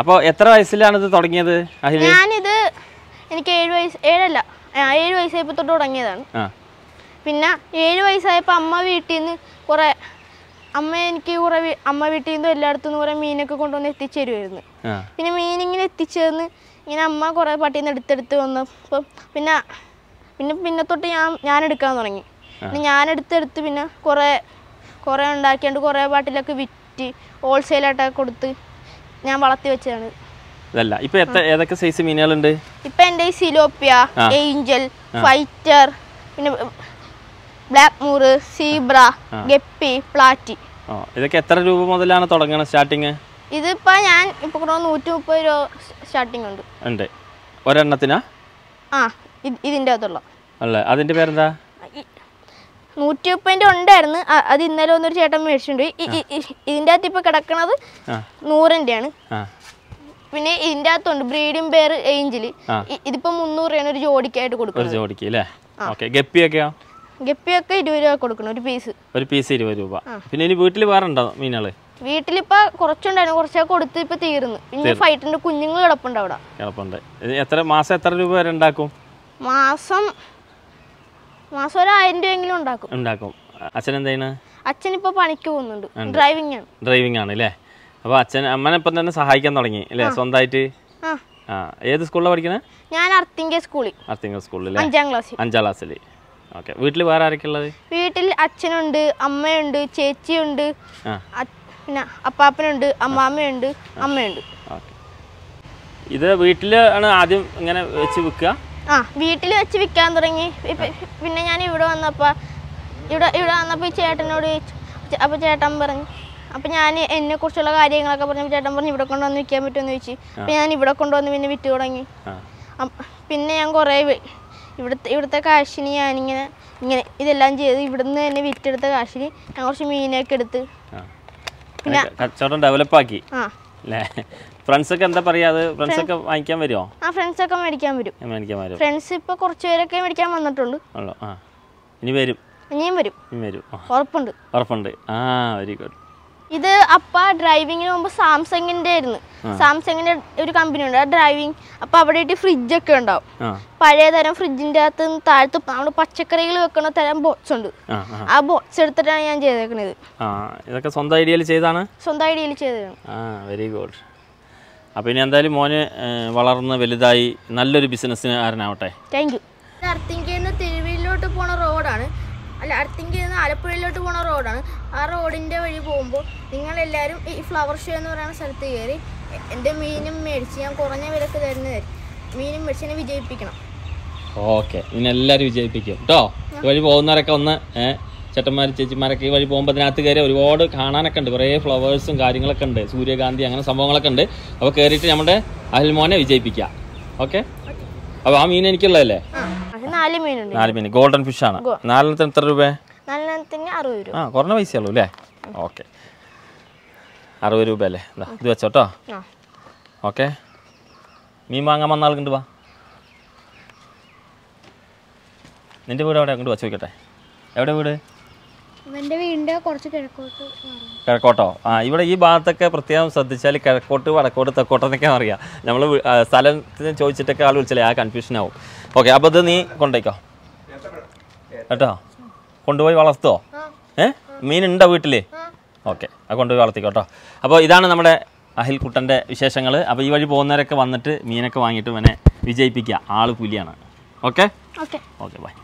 അപ്പോൾ എത്ര വയസ്സിലാണ് ഇത് തുടങ്ങിയത് ഞാനിത് എനിക്ക് ഏഴ് വയസ്സ് ഏഴല്ല ഏഴ് വയസ്സായപ്പോൾ തൊട്ട് തുടങ്ങിയതാണ് പിന്നെ ഏഴ് വയസ്സായപ്പോൾ അമ്മ വീട്ടിൽ നിന്ന് കുറേ അമ്മ എനിക്ക് കുറെ അമ്മ വീട്ടിൽ നിന്നും എല്ലായിടത്തു കുറെ കുറേ മീനൊക്കെ കൊണ്ടുവന്ന് എത്തിച്ചു തരുമായിരുന്നു പിന്നെ മീൻ ഇങ്ങനെ എത്തിച്ചതെന്ന് ഇങ്ങനെ അമ്മ കുറേ പട്ടിയിൽ നിന്ന് എടുത്തെടുത്ത് വന്നപ്പം പിന്നെ പിന്നെ പിന്നെ തൊട്ട് ഞാൻ ഞാൻ എടുക്കാൻ തുടങ്ങി പിന്നെ ഞാൻ എടുത്തെടുത്ത് പിന്നെ കുറേ കുറേ ഉണ്ടാക്കിയാണ്ട് കുറേ പാട്ടിലൊക്കെ വിറ്റ് ഹോൾസെയിലായിട്ടൊക്കെ കൊടുത്ത് ഞാൻ വളർത്തി വെച്ചതാണ് ഇതല്ല ഇപ്പൊ ഏതൊക്കെ സൈസ് മീനുകളുണ്ട് ഇപ്പൊ എന്റെ സിലോപ്പിയ ഏഞ്ചൽ ഫൈറ്റർ പിന്നെ black moor zebra guppy platy ഇതൊക്കെ എത്ര രൂപ മുതലാണ് തുടങ്ങണത് സ്റ്റാർട്ടിങ് ഇതിപ്പോ ഞാൻ ഇപ്പൊ നൂറ്റി മുപ്പത് രൂപ സ്റ്റാർട്ടിങ് ഉണ്ട് ഉണ്ട് ഒരെണ്ണത്തിനാ ആ ഇതിന്റെ അകത്തുള്ള അല്ല അതിന്റെ പേരെന്താ നൂറ്റി മുപ്പതിൻ്റെ ഉണ്ടായിരുന്നു അത് ഇന്നലെ ഒന്നൊരു ചേട്ടൻ മേടിച്ചിട്ടുണ്ട് ഇതിന്റെ അകത്ത് ഇപ്പൊ കിടക്കണത് നൂറിൻ്റെയാണ് പിന്നെ ഇതിന്റെ അകത്തുണ്ട് ബ്രീഡിംഗ് പേർ ഏഞ്ചില് ഇതിപ്പോ മുന്നൂറ് രൂപയാണ് ഒരു ജോഡിക്കായിട്ട് കൊടുക്കുന്നത് ഗപ്പിയൊക്കെ ഇരുപത് രൂപ കൊടുക്കണം ഒരു പീസ് ഒരു പീസ് ഇരുപത് രൂപ പിന്നെ ഇനി വീട്ടിൽ വേറെ മീനുകള് വീട്ടിലിപ്പോ കുറച്ചുണ്ടായിരുന്നു കുറച്ചാ കൊടുത്ത് ഇപ്പൊ തീർന്നു പിന്നെ ഫൈറ്റിന്റെ കുഞ്ഞുങ്ങൾ കിടപ്പുണ്ട് അവിടെ കിടപ്പുണ്ട് എത്ര മാസം എത്ര രൂപ വരെ ഉണ്ടാക്കും മാസം മാസം ഒരു ആയിരം രൂപയെങ്കിലും ഉണ്ടാക്കും ഉണ്ടാക്കും അച്ഛൻ എന്താണ് അച്ഛൻ ഇപ്പൊ പണിക്ക് പോകുന്നുണ്ട് ഡ്രൈവിംഗ് ആണ് ഡ്രൈവിംഗ് ആണ് അല്ലേ അപ്പൊ അച്ഛൻ അമ്മനെ ഇപ്പം തന്നെ സഹായിക്കാൻ തുടങ്ങി അല്ലേ സ്വന്തമായിട്ട് ആ ഏത് സ്കൂളിലാണ് പഠിക്കുന്നത് ഞാൻ അർത്തിങ്ക സ്കൂളിൽ അർത്തിങ്ക സ്കൂളിൽ അഞ്ചാം ക്ലാസ്സിൽ അഞ്ചാം ക്ലാസ്സിൽ ഓക്കെ വീട്ടിൽ വേറെ ആരൊക്കെ ഉള്ളത് വീട്ടിൽ അച്ഛനുണ്ട് അമ്മയുണ്ട് ചേച്ചിയുണ്ട് പിന്നെ അപ്പാപ്പനുണ്ട് അമ്മാമ്മയുണ്ട് അമ്മയുണ്ട് ഓക്കെ ഇത് വീട്ടിൽ ആണ് ആദ്യം ഇങ്ങനെ വെച്ച് വിൽക്കുക ആ വീട്ടിൽ വെച്ച് വിൽക്കാൻ തുടങ്ങി പിന്നെ ഞാൻ ഇവിടെ വന്നപ്പോൾ ഇവിടെ ഇവിടെ വന്നപ്പോൾ ഈ ചേട്ടനോട് അപ്പോൾ ചേട്ടൻ പറഞ്ഞു അപ്പം ഞാൻ കുറിച്ചുള്ള കാര്യങ്ങളൊക്കെ പറഞ്ഞു ചേട്ടൻ പറഞ്ഞു ഇവിടെ കൊണ്ടുവന്ന് വിൽക്കാൻ പറ്റുമെന്ന് ചോദിച്ചു അപ്പം ഞാൻ ഇവിടെ കൊണ്ടുവന്ന് പിന്നെ വിറ്റ് തുടങ്ങി പിന്നെ ഞാൻ കുറേ ഇവിടുത്തെ ഇവിടുത്തെ കാശിന് ഞാനിങ്ങനെ ഇങ്ങനെ ഇതെല്ലാം ചെയ്ത് ഇവിടുന്ന് തന്നെ വിറ്റെടുത്ത കാശിന് ഞാൻ കുറച്ച് മീനൊക്കെ എടുത്ത് പിന്നെ കച്ചവടം ഡെവലപ്പാക്കി ആ അല്ലേ ഫ്രണ്ട്സ് ഒക്കെ എന്താ പറയാ അത് ഫ്രണ്ട്സ് ഒക്കെ വാങ്ങിക്കാൻ വരുമോ ആ ഫ്രണ്ട്സ് ഒക്കെ മേടിക്കാൻ വരും മേടിക്കാൻ വരും ഫ്രണ്ട്സ് ഇപ്പൊ കുറച്ച് പേരൊക്കെ മേടിക്കാൻ വന്നിട്ടുള്ളൂ ഉള്ളൂ ആ ഇനി വരും ഇനിയും വരും ഇനി വരും ഉറപ്പുണ്ട് ഉറപ്പുണ്ട് ആ വെരി ഗുഡ് ഇത് അപ്പ ഡ്രൈവിങ്ങിന് മുമ്പ് സാംസങ്ങിന്റെ ആയിരുന്നു സാംസങ്ങിന്റെ ഒരു കമ്പനി ഉണ്ട് ഡ്രൈവിംഗ് അപ്പൊ അവിടെ ആയിട്ട് ഒക്കെ ഉണ്ടാവും പഴയ തരം ഫ്രിഡ്ജിന്റെ അകത്ത് താഴത്ത് നമ്മൾ പച്ചക്കറികൾ വെക്കണ തരം ബോക്സ് ഉണ്ട് ആ ബോക്സ് എടുത്തിട്ടാണ് ഞാൻ ചെയ്തേക്കണത് ഇതൊക്കെ സ്വന്തം ഐഡിയയിൽ ചെയ്താണ് സ്വന്തം ഐഡിയയിൽ ചെയ്തതാണ് വെരി ഗുഡ് അപ്പൊ ഇനി എന്തായാലും മോന് വളർന്ന് വലുതായി നല്ലൊരു ആരനാവട്ടെ താങ്ക് യു അർത്തിങ്കേന്ന് പോണ റോഡാണ് അല്ല അടുത്തെങ്കിൽ നിന്ന് ആലപ്പുഴയിലോട്ട് പോണ റോഡാണ് ആ റോഡിൻ്റെ വഴി പോകുമ്പോൾ നിങ്ങളെല്ലാവരും ഈ ഫ്ലവർ ഷോ എന്ന് പറയുന്ന സ്ഥലത്ത് കയറി എൻ്റെ മീനും മേടിച്ച് ഞാൻ കുറഞ്ഞ വിലക്ക് തരുന്നത് മീനും മേടിച്ച് എന്നെ വിജയിപ്പിക്കണം ഓക്കെ ഇനി എല്ലാവരും വിജയിപ്പിക്കും കേട്ടോ വഴി പോകുന്നവരൊക്കെ ഒന്ന് ചേട്ടന്മാർ ചേച്ചിമാരൊക്കെ ഈ വഴി പോകുമ്പോൾ അതിനകത്ത് കയറി ഒരുപാട് കാണാനൊക്കെ ഉണ്ട് കുറേ ഫ്ലവേഴ്സും കാര്യങ്ങളൊക്കെ ഉണ്ട് സൂര്യകാന്തി അങ്ങനെ സംഭവങ്ങളൊക്കെ ഉണ്ട് അപ്പോൾ കയറിയിട്ട് നമ്മുടെ അഹൽമോനെ വിജയിപ്പിക്കുക ഓക്കെ അപ്പോൾ ആ മീൻ എനിക്കുള്ളതല്ലേ നാല് മീൻ ഗോൾഡൻ ഫിഷ് ആണ് നാലെണ്ണത്തിന് എത്ര രൂപ ആ കുറഞ്ഞ ഉള്ളു അല്ലേ ഓക്കെ അറുപത് രൂപ അല്ലേ ഇത് വെച്ചോട്ടോ ഓക്കെ മീൻ വാങ്ങാൻ വന്ന ആൾക്കുണ്ട് വാ നിന്റെ വീട് എവിടെ അങ്ങോട്ട് വച്ച് നോക്കട്ടെ എവിടെ വീട് കിഴക്കോട്ടോ ആ ഇവിടെ ഈ ഭാഗത്തൊക്കെ പ്രത്യേകം ശ്രദ്ധിച്ചാൽ കിഴക്കോട്ട് വടക്കോട്ട് എന്നൊക്കെ അറിയാം നമ്മൾ സ്ഥലത്തിന് ചോദിച്ചിട്ടൊക്കെ ആൾ വിളിച്ചാലേ ആ കൺഫ്യൂഷൻ ആവും ഓക്കെ അപ്പോൾ ഇത് നീ കൊണ്ടേക്കോ കേട്ടോ കൊണ്ടുപോയി വളർത്തുവോ ഏ മീനുണ്ടോ വീട്ടിൽ ഓക്കെ അത് കൊണ്ടുപോയി വളർത്തിക്കോട്ടോ കേട്ടോ അപ്പോൾ ഇതാണ് നമ്മുടെ അഹിൽക്കുട്ടൻ്റെ വിശേഷങ്ങൾ അപ്പോൾ ഈ വഴി പോകുന്നവരൊക്കെ വന്നിട്ട് മീനൊക്കെ വാങ്ങിയിട്ട് ഇവനെ വിജയിപ്പിക്കുക ആൾ പുലിയാണ് ഓക്കെ ഓക്കെ ബൈ